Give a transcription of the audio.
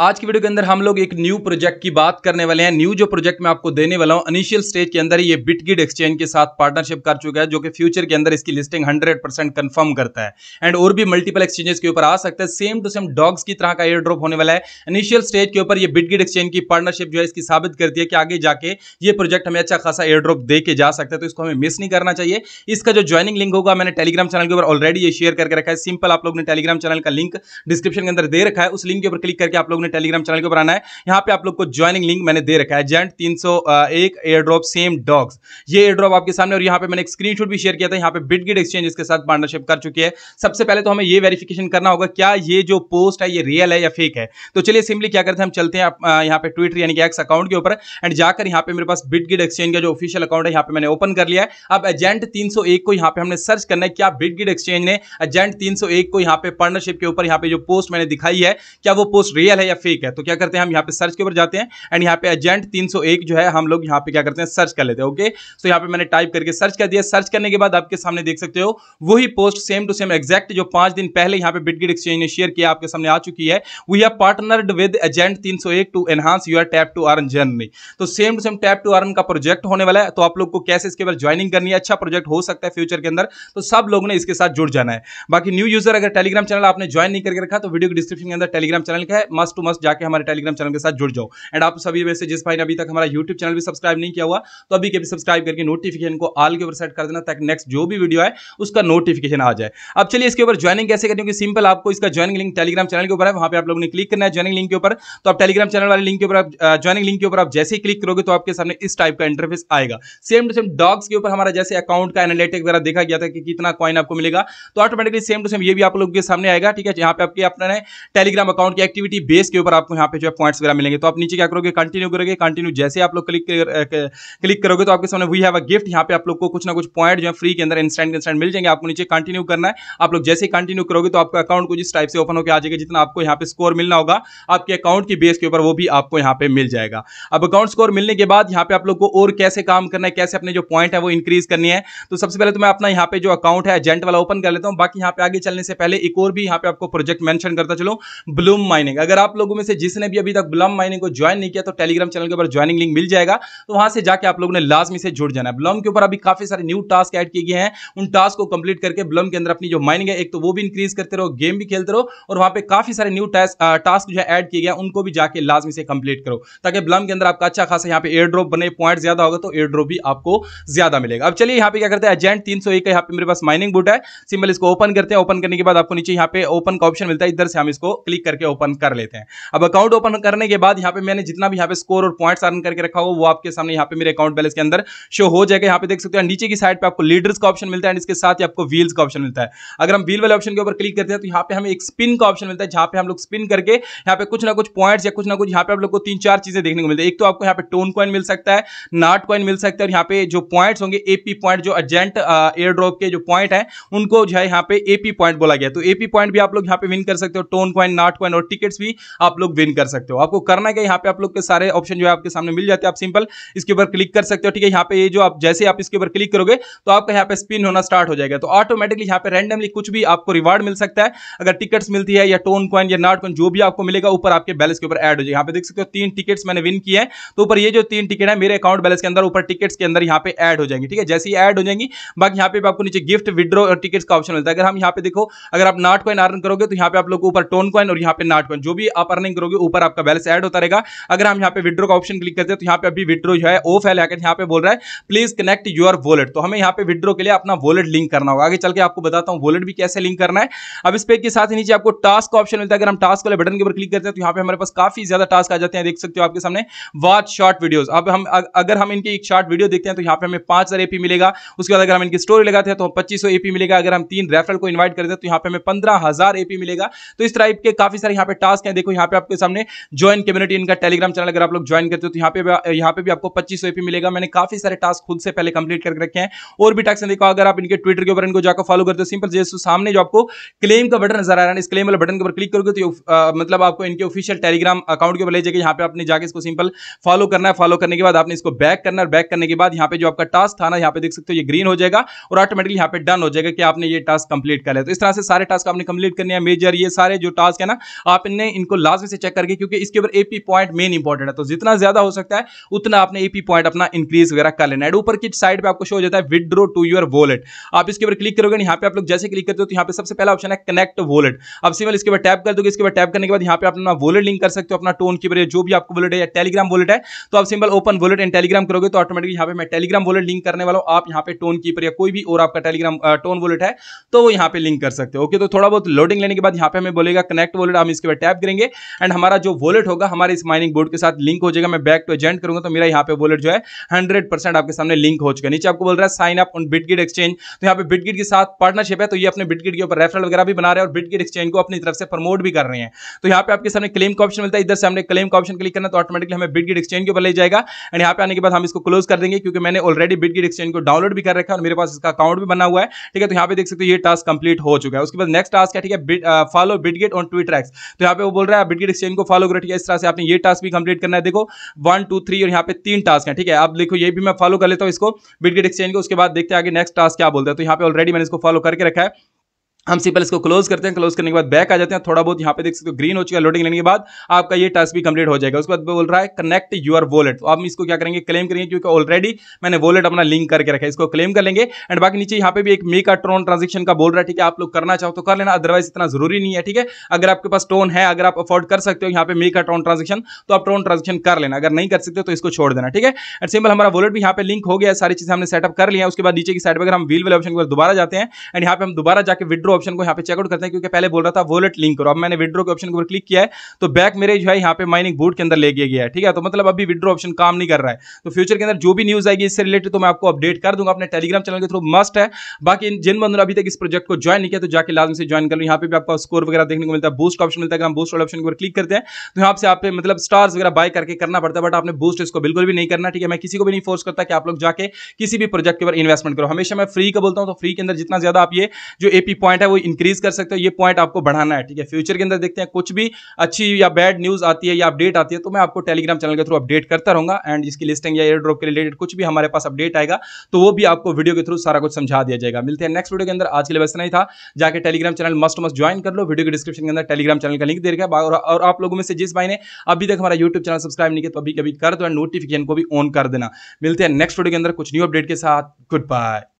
आज की वीडियो के अंदर हम लोग एक न्यू प्रोजेक्ट की बात करने वाले हैं न्यू जो प्रोजेक्ट मैं आपको देने वाला हूं इनिशियल स्टेज के अंदर ये बिटगिड एक्सचेंज के साथ पार्टनरशिप कर चुका है जो कि फ्यूचर के अंदर इसकी लिस्टिंग 100 परसेंट कन्फर्म करता है एंड और भी मल्टीपल एक्सचेंजेस के ऊपर आ सकता है सेम टू सेम डॉग्स की तरह का एयर ड्रॉप होने वाला है इनिशियल स्टेज के ऊपर ये बिटगिड एक्सचेंज की पार्टनरशिप जो है इसकी साबित करती है कि आगे जाके ये प्रोजेक्ट हमें अच्छा खासा एयर ड्रॉप दे जा सकता है तो इसको हमें मिस नहीं करना चाहिए इसका जो ज्वाइनिंग लिंक होगा मैंने टेलीग्राम चैनल के ऊपर ऑलरेडी ये शेयर करके रखा है सिंपल आप लोग ने टेलीग्राम चैनल का लिंक डिस्क्रिप्शन के अंदर दे रखा है उस लिंक के ऊपर क्लिक करके आप लोग ने अपने टेलीग्राम चैनल के ऊपर आना है यहाँ पे आप लोग को ज्वाइनिंग लिंक मैंने दे रखा है जेंट तीन एयर ड्रॉप सेम डॉग्स ये एयर ड्रॉप आपके सामने और यहाँ पे मैंने एक स्क्रीन भी शेयर किया था यहाँ पे बिटगिट एक्सचेंज के साथ पार्टनरशिप कर चुकी है सबसे पहले तो हमें ये वेरिफिकेशन करना होगा क्या ये जो पोस्ट है ये रियल है या फेक है तो चलिए सिंपली क्या करते हैं हम चलते हैं यहाँ पे ट्विटर यानी कि एक्स अकाउंट के ऊपर एंड जाकर यहाँ पे मेरे पास बिटगिट एक्सचेंज का जो ऑफिशियल अकाउंट है यहाँ पे मैंने ओपन कर लिया है अब एजेंट 301 को यहाँ पे हमने सर्च करना है क्या बिटगिट एक्सचेंज ने एजेंट 301 को यहाँ पे पार्टनरशिप के ऊपर यहाँ पे जो पोस्ट मैंने दिखाई है क्या वो पोस्ट रियल है या फेक है तो क्या करते हैं हम यहाँ पे सर्च के ऊपर जाते हैं एंड यहाँ पे एजेंट 301 जो है हम लोग यहाँ पे क्या करते हैं सर्च कर लेते हैं ओके सो यहाँ पे मैंने टाइप करके सर्च कर दिया सर्च करने के बाद आपके सामने देख सकते हो वही post same to same exact जो पांच दिन पहले यहाँ पे बिटगिट एक्सचेंज ने शेयर किया आपके सामने आ चुकी है we are partnered with agent तीन to enhance your tap to earn journey तो same to same tap to earn का प्रोजेक्ट होने वाला है तो आप लोग को कैसे इसके बाद ज्वाइनिंग करनी है अच्छा प्रोजेक्ट हो सकता है फ्यूचर के अंदर तो सब लोगों ने इसके साथ जुड़ जाना है बाकी न्यू यूजर अगर टेलीग्राम चैनल आपने ज्वाइन नहीं करके रखा तो वीडियो के डिस्क्रिप्शन के अंदर टेलीग्राम चैनल का है मस्ट टू कॉमर्स जाकर हमारे टेलीग्राम चैनल के साथ जुड़ जाओ एंड आप सभी वैसे जिस भाई ने अभी तक हमारा यूट्यूब चैनल भी सब्सक्राइब नहीं किया हुआ तो अभी के भी सब्सक्राइब करके नोटिफिकेशन को आल के ऊपर सेट कर देना ताकि नेक्स्ट जो भी वीडियो है उसका नोटिफिकेशन आ जाए अब चलिए इसके ऊपर ज्वाइनिंग कैसे करें क्योंकि सिंपल आपको इसका ज्वाइनिंग लिंक टेलीग्राम चैनल के ऊपर है वहाँ पर आप लोगों ने क्लिक करना है ज्वाइनिंग लिंक के ऊपर तो आप टेलीग्राम चैनल वाले लिंक के ऊपर आप ज्वाइनिंग लिंक के ऊपर आप जैसे ही क्लिक करोगे तो आपके सामने इस टाइप का इंटरफेस आएगा सेम टू सेम डॉग्स के ऊपर हमारा जैसे अकाउंट का एनालिटिक वगैरह देखा गया था कि कितना कॉइन आपको मिलेगा तो ऑटोमेटिकली सेम टू सेम ये भी आप लोगों के सामने आएगा ठीक है यहाँ पे आपके अपना टेलीग्राम अकाउंट की एक्टिविटी बेस के ऊपर आपको यहाँ पे जो है पॉइंट्स वगैरह मिलेंगे तो आप नीचे क्या करोगे कंटिन्यू करोगे कंटिन्यू जैसे आप लोग क्लिक क्लिक करोगे तो आपके सामने वी हैव अ गिफ्ट यहाँ पे आप लोग को कुछ ना कुछ पॉइंट जो है फ्री के अंदर इंस्टेंट इंस्टेंट मिल जाएंगे आपको नीचे कंटिन्यू करना है आप लोग जैसे कंटिन्यू करोगे तो आपका अकाउंट को जिस टाइप से ओपन होकर आ जाएगा जितना आपको यहाँ पे स्कोर मिलना होगा आपके अकाउंट की बेस के ऊपर वो भी आपको यहाँ पे मिल जाएगा अब अकाउंट स्कोर मिलने के बाद यहाँ पे आप लोग को और कैसे काम करना है कैसे अपने जो पॉइंट है वो इंक्रीज करनी है तो सबसे पहले तो मैं अपना यहाँ पे जो अकाउंट है एजेंट वाला ओपन कर लेता हूँ बाकी यहाँ पे आगे चलने से पहले एक और भी यहाँ पे आपको प्रोजेक्ट मैंशन करता चलो ब्लूम माइनिंग अगर आप लोगों में से जिसने भी अभी तक ब्लम माइनिंग को ज्वाइन नहीं किया तो टेलीग्राम चैनल के ऊपर ज्वाइनिंग लिंक मिल जाएगा तो वहां से जाकर आप लोगों ने लाजमी से जुड़ जाना है ब्लम के ऊपर अभी काफी सारे न्यू टास्क एड किए गए हैं उन टास्क को कंप्लीट करके ब्लम के अंदर अपनी जो माइनिंग है एक तो वो भी इंक्रीज करते रहो गेम भी खेलते रहो और वहां पर काफी सारे न्यू टास्क जो है एड किए गए उनको भी जाकर लाजमी से कंप्लीट करो ताकि ब्लम के अंदर आपका अच्छा खासा यहाँ पे एयर ड्रॉप बने पॉइंट ज्यादा होगा तो एयर ड्रॉप भी आपको ज्यादा मिलेगा अब चलिए यहाँ पे क्या करते हैं एजेंट तीन सौ एक यहाँ पे मेरे पास माइनिंग बुट है सिंपल इसको ओपन करते हैं ओपन करने के बाद आपको नीचे यहाँ पे ओपन का ऑप्शन मिलता है इधर से हम इसको क्लिक करके ओपन कर लेते हैं अब अकाउंट ओपन करने के बाद यहाँ पे मैंने जितना भी यहाँ पे स्कोर और पॉइंट्स अर्न करके रखा हो वो आपके सामने यहाँ पे मेरे अकाउंट बैलेंस के अंदर शो हो जाएगा यहाँ पे देख सकते हैं नीचे की साइड पर आपको लीडर्स का ऑप्शन मिलता है इसके साथ ही आपको व्हील्स का ऑप्शन मिलता है अगर हम व्हील वाले ऑप्शन के ऊपर क्लिक करते हैं तो यहाँ पे हमें एक स्पिन का ऑप्शन मिलता है जहाँ पे हम लोग स्पिन करके यहाँ पे कुछ ना कुछ पॉइंट्स या कुछ ना कुछ यहाँ पे आप लोग को तीन चार चीजें देखने को मिलती है एक तो आपको यहाँ पे टोन कॉइन मिल सकता है नाट कॉइन मिल सकता है और यहाँ पे जो पॉइंट्स होंगे एपी पॉइंट जो अर्जेंट एयर ड्रॉप के जो पॉइंट है उनको जो है यहाँ पे एपी पॉइंट बोला गया तो एपी पॉइंट भी आप लोग यहाँ पे विन कर सकते हो टोन कॉइन नाट कॉइन और टिकट्स भी आप लोग विन कर सकते हो आपको करना क्या यहाँ पे आप लोग के सारे ऑप्शन जो है आपके सामने मिल जाते हैं आप सिंपल इसके ऊपर क्लिक कर सकते हो ठीक है यहाँ पे ये जो आप जैसे आप इसके ऊपर क्लिक करोगे तो आपका यहाँ पे स्पिन होना स्टार्ट हो जाएगा तो ऑटोमेटिकली यहाँ पे रैंडमली कुछ भी आपको रिवार्ड मिल सकता है अगर टिकट्स मिलती है या टोन कॉइन या नॉट कॉइन जो भी आपको मिलेगा ऊपर आपके बैलेंस के ऊपर एड हो जाएगा यहाँ पे देख सकते हो तीन टिकट्स मैंने विन किए हैं तो ऊपर ये जो तीन टिकट है मेरे अकाउंट बैलेंस के अंदर ऊपर टिकट्स के अंदर यहाँ पे एड हो जाएंगे ठीक है जैसे ही एड हो जाएंगी बाकी यहाँ पे आपको नीचे गिफ्ट विड्रो और टिकट्स का ऑप्शन मिलता है अगर हम यहाँ पे देखो अगर आप नॉट कॉइन अर्न करोगे तो यहाँ पे आप लोग ऊपर टोन कॉइन और यहाँ पे नॉट कॉइन जो भी आप आप अर्निंग करोगे ऊपर आपका बैलेंस एड होता रहेगा अगर हम यहाँ पे विड्रो का ऑप्शन क्लिक करते हैं तो यहाँ पे अभी विड्रो जो है ऑफ है लेकिन यहाँ पे बोल रहा है प्लीज कनेक्ट यूर वॉलेट तो हमें यहाँ पे विड्रो के लिए अपना वॉलेट लिंक करना होगा आगे चल के आपको बताता हूँ वॉलेट भी कैसे लिंक करना है अब इस पेज के साथ ही नीचे आपको टास्क का ऑप्शन मिलता है अगर हम टास्क वाले बटन के ऊपर क्लिक करते हैं तो यहाँ पे हमारे पास काफी ज्यादा टास्क आ जाते हैं देख सकते हो आपके सामने वाच शॉर्ट वीडियो अब हम अगर हम इनकी एक शॉर्ट वीडियो देखते हैं तो यहाँ पे हमें पांच हजार एपी मिलेगा उसके बाद अगर हम इनकी स्टोरी लगाते हैं तो पच्चीस सौ एपी मिलेगा अगर हम तीन रेफरल को इन्वाइट करते हैं तो यहाँ पे हमें पंद्रह हजार एपी मिलेगा तो इस टाइप के काफी सारे यहाँ पे टास्क है देखो यहाँ पे आपके सामने ज्वाइन कम्युनिटी इनका टेलीग्राम चैनल अगर आप लोग ज्वाइन करते हो तो यहाँ पे यहाँ पे भी आपको पच्चीस सौ मिलेगा मैंने काफी सारे टास्क खुद से पहले कंप्लीट करके रखे हैं और भी टास्क देखो अगर आप इनके ट्विटर के ऊपर इनको जाकर फॉलो करते हो सिंपल जैसे सामने जो आपको क्लेम का बटन नजर आ रहा है इस क्लेम वाले बटन के ऊपर क्लिक करोगे तो मतलब आपको इनके ऑफिशियल टेलीग्राम अकाउंट के ऊपर ले जाएगा यहाँ पे आपने जाकर इसको सिंपल फॉलो करना है फॉलो करने के बाद आपने इसको बैक करना है बैक करने के बाद यहाँ पे जो आपका टास्क था ना यहाँ पे देख सकते हो ये ग्रीन हो जाएगा और ऑटोमेटिकली यहाँ पे डन हो जाएगा कि आपने ये टास्क कंप्लीट कर लिया तो इस तरह से सारे टास्क आपने कंप्लीट करने हैं मेजर ये सारे जो टास्क है ना आपने इनको लाजमी से चेक करके क्योंकि इसके ऊपर एपी पॉइंट मेन इंपॉर्टेंट है तो जितना ज्यादा हो सकता है उतना आपने एपी पॉइंट अपना इंक्रीज वगैरह कर लेना है ऊपर की साइड पे आपको शो हो जाता है विद्रो टू योर वॉलेट आप इसके ऊपर क्लिक करोगे यहाँ पे आप लोग जैसे क्लिक करते हो तो यहाँ पे सबसे पहला ऑप्शन है कनेक्ट वॉलेट अब सिंपल इसके ऊपर टैप कर दोगे इसके ऊपर टैप करने के बाद यहाँ पे अपना वॉलेट लिंक कर सकते हो अपना टोन की जो भी आपको वॉलेट है या टेलीग्राम वॉलेट है तो आप simple open wallet and Telegram करोगे तो ऑटोमेटिकली यहाँ पे मैं टेलीग्राम वॉलेट लिंक करने वाला हूँ आप यहाँ पे टोन कीपर या कोई भी और आपका टेलीग्राम टोन वॉलेट है तो वो यहाँ पे लिंक कर सकते हो ओके तो थोड़ा बहुत लोडिंग लेने के बाद यहाँ पे हमें बोलेगा कनेक्ट वॉलेट हम इसके ऊपर टैप करेंगे एंड हमारा जो वॉलेट होगा हमारे इस माइनिंग बोर्ड के साथ लिंक हो जाएगा मैं बैक टू एजेंट करूंगा तो मेरा यहाँ पे वॉलेट जो है हंड्रेड आपके सामने लिंक हो चुका नीचे आपको बोल रहा है sign up on Bitget exchange तो यहाँ पे बिटगिट के साथ पार्टनरशिप है तो ये अपने बिटगिट के ऊपर रेफरल वगैरह भी बना रहे हैं और बिटगिट एक्सचेंज को अपनी तरफ से प्रमोट भी कर रहे हैं तो यहाँ पे आपके सामने क्लेम का ऑप्शन मिलता है इधर से हमने क्लेम का ऑप्शन क्लिक करना तो ऑटोमेटिकली हमें बिटगिट एक्सचेंज के ऊपर ले जाएगा एंड यहाँ पे आने के बाद हम इसको क्लोज कर देंगे क्योंकि मैंने ऑलरेडी बिटगिट एक्सचेंज को डाउनलोड भी कर रखा है और मेरे पास इसका अकाउंट भी बना हुआ है ठीक है तो यहाँ पे देख सकते हो ये टास्क कंप्लीट हो चुका है उसके बाद नेक्स्ट टास्क है ठीक है follow Bitget on Twitter X तो यहाँ पे वो बोल रहा है आप बिटगेट एक्सचेंज को फॉलो करो ठीक है इस तरह से आपने ये टास्क भी कंप्लीट करना है देखो वन टू थ्री और यहाँ पे तीन टास्क है ठीक है आप देखो ये भी मैं फॉलो कर लेता हूँ इसको बिटगेट एक्सचेंज को उसके बाद देखते हैं आगे नेक्स्ट टास्क क्या बोलते हैं तो यहाँ पे ऑलरेडी मैंने इसको फॉलो करके रखा है हम सिंपल इसको क्लोज करते हैं क्लोज करने के बाद बैक आ जाते हैं थोड़ा बहुत यहाँ पे देख सकते हो ग्रीन हो चुका है लोडिंग लेने के बाद आपका ये टास्क भी कंप्लीट हो जाएगा उसके बाद बोल रहा है कनेक्ट यूर वॉलेट तो आप इसको क्या करेंगे क्लेम करेंगे क्योंकि ऑलरेडी मैंने वॉलेट अपना लिंक करके रखा है इसको क्लेम कर लेंगे एंड बाकी नीचे यहाँ पे भी एक मे का ट्रोन ट्रांजेक्शन का बोल रहा है ठीक है आप लोग करना चाहो तो कर लेना अदरवाइज इतना जरूरी नहीं है ठीक है अगर आपके पास टोन है अगर आप अफोर्ड कर सकते हो यहाँ पे मे का ट्रोन ट्रांजेक्शन तो आप ट्रोन ट्रांजेक्शन कर लेना अगर नहीं कर सकते तो इसको छोड़ देना ठीक है एंड सिंपल हमारा वॉलेट भी यहाँ पे लिंक हो गया सारी चीजें हमने सेटअप कर लिया उसके बाद नीचे की साइड पर हम व्हील वाले ऑप्शन के बाद दोबारा जाते हैं एंड यहाँ पे हम दोबारा जाकर विद्रो ऑप्शन को यहाँ पे चेकआउट करते हैं क्योंकि पहले बोल रहा था वॉलेट लिंक करो अब मैंने विड्रो के ऑप्शन के ऊपर क्लिक किया है तो बैक मेरे जो है यहाँ पे माइनिंग बूट के अंदर ले गया है ठीक है तो मतलब अभी विड्रो ऑप्शन काम नहीं कर रहा है तो फ्यूचर के अंदर जो भी न्यूज आएगी इससे रिलेटेड तो मैं आपको अपडेट कर दूंगा अपने टेलीग्राम चैनल के थ्रू मस्ट है बाकी जिन बंधु ने अभी तक इस प्रोजेक्ट को ज्वाइन नहीं किया तो जाकर लाजम से ज्वाइन कर लो यहाँ पे भी आपको स्कोर वगैरह देखने को मिलता है बूस्ट ऑप्शन मिलता है हम बूस्ट ऑप्शन को क्लिक करते हैं तो यहाँ से आप मतलब स्टार्स वगैरह बाय करके करना पड़ता है बट आपने बूस्ट इसको बिल्कुल भी नहीं करना ठीक है मैं किसी को भी नहीं फोर्स करता कि आप लोग जाके किसी भी प्रोजेक्ट के ऊपर इन्वेस्टमेंट करो हमेशा मैं फ्री का बोलता हूँ तो फ्री के अंदर जितना ज्यादा आप ये जो एपी पॉइंट वो इंक्रीज कर सकते हो ये पॉइंट आपको बढ़ाना है ठीक है फ्यूचर के अंदर देखते हैं कुछ भी अच्छी या बैड न्यूज़ आती है या अपडेट आती है तो मैं आपको टेलीग्राम चैनल के थ्रू अपडेट करता रहूंगा एंड इसकी लिस्टिंग या एयर ड्रॉप के रिलेटेड कुछ भी हमारे पास अपडेट आएगा तो वो भी आपको वीडियो के थ्रू सारा कुछ समझा दिया जाएगा मिलते हैं नेक्स्ट वीडियो के अंदर आज के लिए वैसे नहीं था जाकर Telegram channel must must join कर लो वीडियो के डिस्क्रिप्शन के अंदर टेलीग्राम चैनल का लिंक दे रखा है और आप लोगों में से जिस भाई ने अभी तक हमारा यूट्यूब चैनल सब्सक्राइब नहीं किया तो अभी कभी कर दो एंड नोटिफिकेशन को भी ऑन कर देना मिलते हैं नेक्स्ट वीडियो के अंदर कुछ न्यू अपडेट के साथ गुड बाय